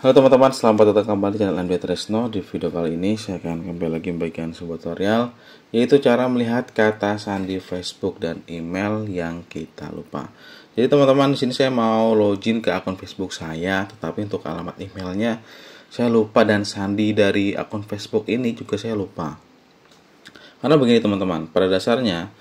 Halo teman-teman, selamat datang kembali di channel MD Tresno Di video kali ini saya akan kembali lagi membagikan sebuah tutorial Yaitu cara melihat kata sandi Facebook dan email yang kita lupa Jadi teman-teman, di sini saya mau login ke akun Facebook saya Tetapi untuk alamat emailnya saya lupa dan sandi dari akun Facebook ini juga saya lupa Karena begini teman-teman, pada dasarnya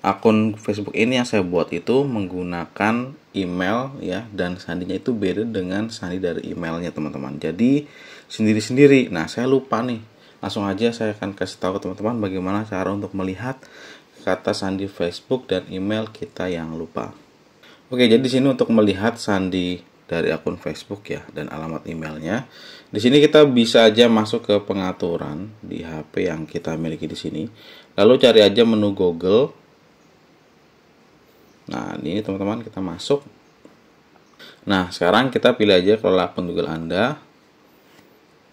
akun Facebook ini yang saya buat itu menggunakan email ya dan sandinya itu beda dengan sandi dari emailnya teman-teman jadi sendiri-sendiri nah saya lupa nih langsung aja saya akan kasih tahu teman-teman bagaimana cara untuk melihat kata sandi Facebook dan email kita yang lupa oke jadi sini untuk melihat sandi dari akun Facebook ya dan alamat emailnya di sini kita bisa aja masuk ke pengaturan di HP yang kita miliki di sini lalu cari aja menu Google Nah, ini teman-teman kita masuk. Nah, sekarang kita pilih aja kelola akun Google Anda.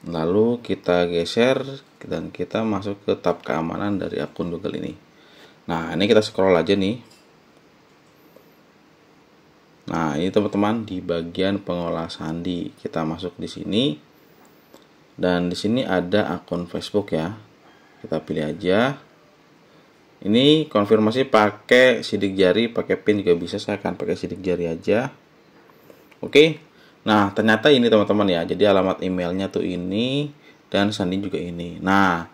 Lalu kita geser dan kita masuk ke tab keamanan dari akun Google ini. Nah, ini kita scroll aja nih. Nah, ini teman-teman di bagian pengelola sandi. Kita masuk di sini. Dan di sini ada akun Facebook ya. Kita pilih aja ini konfirmasi pakai sidik jari pakai pin juga bisa saya akan pakai sidik jari aja oke nah ternyata ini teman-teman ya jadi alamat emailnya tuh ini dan sandi juga ini nah